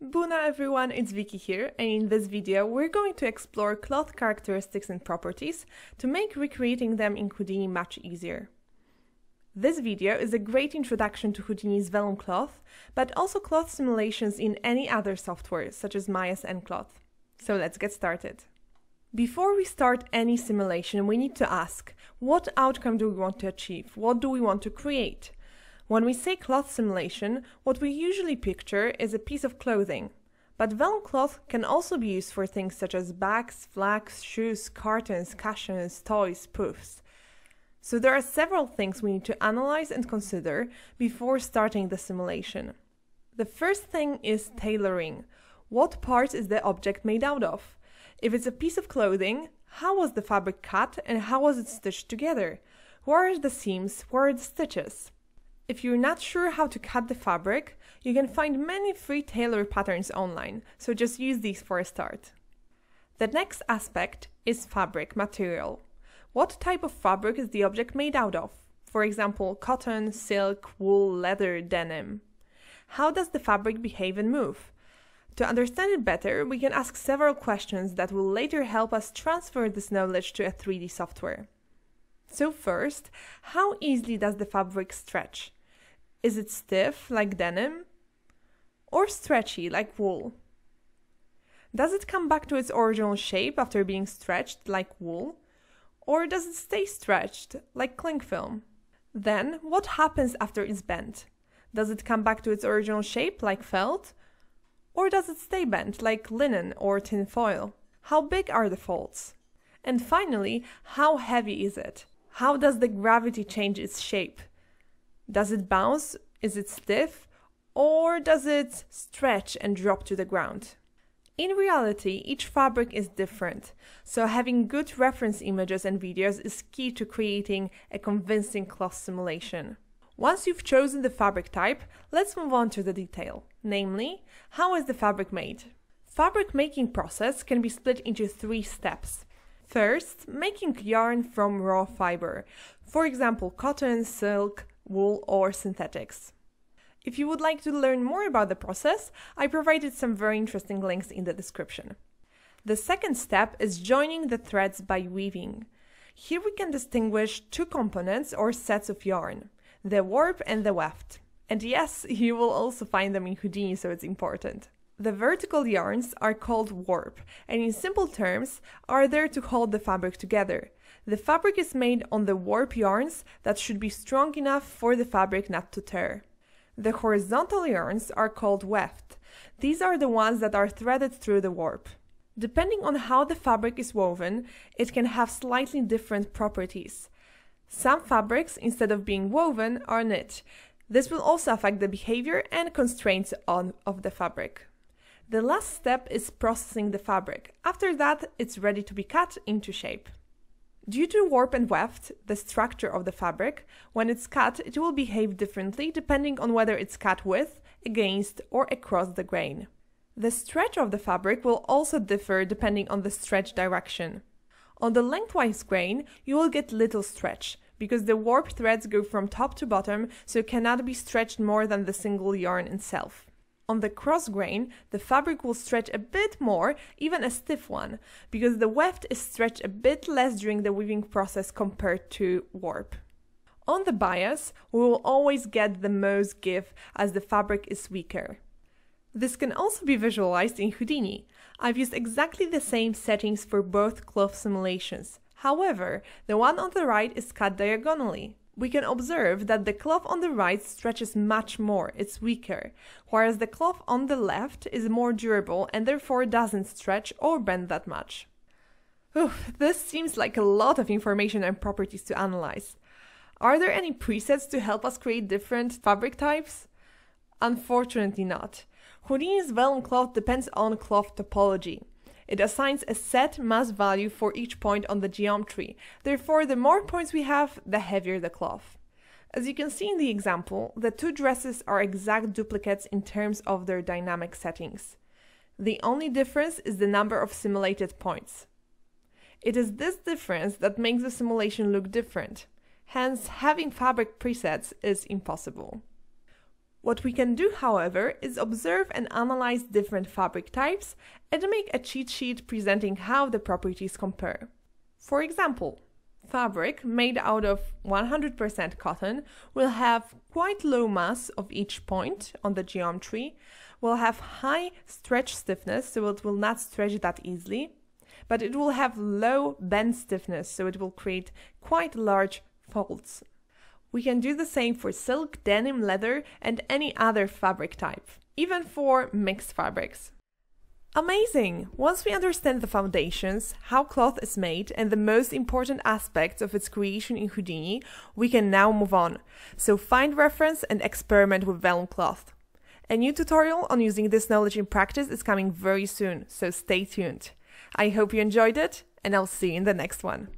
Buna everyone, it's Vicky here and in this video we're going to explore cloth characteristics and properties to make recreating them in Houdini much easier. This video is a great introduction to Houdini's Vellum cloth, but also cloth simulations in any other software such as Maya's nCloth. So let's get started. Before we start any simulation, we need to ask, what outcome do we want to achieve? What do we want to create? When we say cloth simulation, what we usually picture is a piece of clothing. But vellum cloth can also be used for things such as bags, flags, shoes, cartons, cushions, toys, poofs. So there are several things we need to analyze and consider before starting the simulation. The first thing is tailoring. What part is the object made out of? If it's a piece of clothing, how was the fabric cut and how was it stitched together? Where are the seams? Where are the stitches? If you're not sure how to cut the fabric, you can find many free tailor patterns online, so just use these for a start. The next aspect is fabric material. What type of fabric is the object made out of? For example, cotton, silk, wool, leather, denim. How does the fabric behave and move? To understand it better, we can ask several questions that will later help us transfer this knowledge to a 3D software. So first, how easily does the fabric stretch? Is it stiff, like denim? Or stretchy, like wool? Does it come back to its original shape after being stretched, like wool? Or does it stay stretched, like cling film? Then, what happens after it's bent? Does it come back to its original shape, like felt? Or does it stay bent, like linen or tinfoil? How big are the folds? And finally, how heavy is it? How does the gravity change its shape? Does it bounce? Is it stiff? Or does it stretch and drop to the ground? In reality, each fabric is different, so having good reference images and videos is key to creating a convincing cloth simulation. Once you've chosen the fabric type, let's move on to the detail, namely, how is the fabric made? Fabric making process can be split into three steps. First, making yarn from raw fiber, for example cotton, silk, wool or synthetics. If you would like to learn more about the process, I provided some very interesting links in the description. The second step is joining the threads by weaving. Here we can distinguish two components or sets of yarn, the warp and the weft. And yes, you will also find them in Houdini, so it's important. The vertical yarns are called warp and in simple terms are there to hold the fabric together. The fabric is made on the warp yarns that should be strong enough for the fabric not to tear. The horizontal yarns are called weft. These are the ones that are threaded through the warp. Depending on how the fabric is woven, it can have slightly different properties. Some fabrics, instead of being woven, are knit. This will also affect the behavior and constraints on, of the fabric. The last step is processing the fabric. After that, it's ready to be cut into shape. Due to warp and weft, the structure of the fabric, when it's cut, it will behave differently depending on whether it's cut with, against, or across the grain. The stretch of the fabric will also differ depending on the stretch direction. On the lengthwise grain, you will get little stretch, because the warp threads go from top to bottom, so cannot be stretched more than the single yarn itself. On the cross grain, the fabric will stretch a bit more, even a stiff one, because the weft is stretched a bit less during the weaving process compared to warp. On the bias, we will always get the most give as the fabric is weaker. This can also be visualized in Houdini. I've used exactly the same settings for both cloth simulations. However, the one on the right is cut diagonally we can observe that the cloth on the right stretches much more, it's weaker, whereas the cloth on the left is more durable and therefore doesn't stretch or bend that much. Oof, this seems like a lot of information and properties to analyze. Are there any presets to help us create different fabric types? Unfortunately not. Houdini's vellum cloth depends on cloth topology. It assigns a set mass value for each point on the geometry. Therefore, the more points we have, the heavier the cloth. As you can see in the example, the two dresses are exact duplicates in terms of their dynamic settings. The only difference is the number of simulated points. It is this difference that makes the simulation look different. Hence, having fabric presets is impossible. What we can do, however, is observe and analyze different fabric types and make a cheat sheet presenting how the properties compare. For example, fabric made out of 100% cotton will have quite low mass of each point on the geometry, will have high stretch stiffness, so it will not stretch that easily, but it will have low bend stiffness, so it will create quite large folds. We can do the same for silk, denim, leather, and any other fabric type, even for mixed fabrics. Amazing! Once we understand the foundations, how cloth is made, and the most important aspects of its creation in Houdini, we can now move on. So find reference and experiment with vellum cloth. A new tutorial on using this knowledge in practice is coming very soon, so stay tuned. I hope you enjoyed it, and I'll see you in the next one.